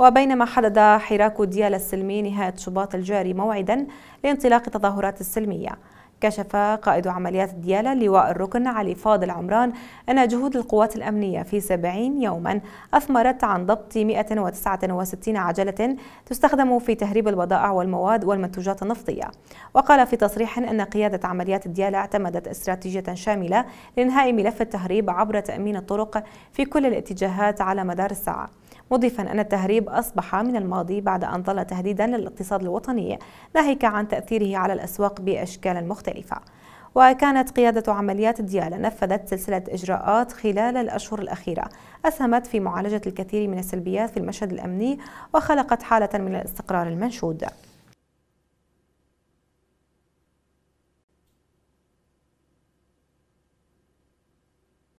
وبينما حدد حراك ديال السلمي نهاية شباط الجاري موعدا لانطلاق التظاهرات السلمية كشف قائد عمليات الديالة لواء الركن علي فاضل عمران أن جهود القوات الأمنية في 70 يوما أثمرت عن ضبط 169 عجلة تستخدم في تهريب البضائع والمواد والمنتوجات النفطية وقال في تصريح أن قيادة عمليات الديالة اعتمدت استراتيجية شاملة لإنهاء ملف التهريب عبر تأمين الطرق في كل الاتجاهات على مدار الساعة مضيفا أن التهريب أصبح من الماضي بعد أن ظل تهديدا للاقتصاد الوطني ناهيك عن تأثيره على الأسواق بأشكال مختلفة مختلفة وكانت قيادة عمليات الديالة نفذت سلسلة إجراءات خلال الأشهر الأخيرة أسهمت في معالجة الكثير من السلبيات في المشهد الأمني وخلقت حالة من الاستقرار المنشود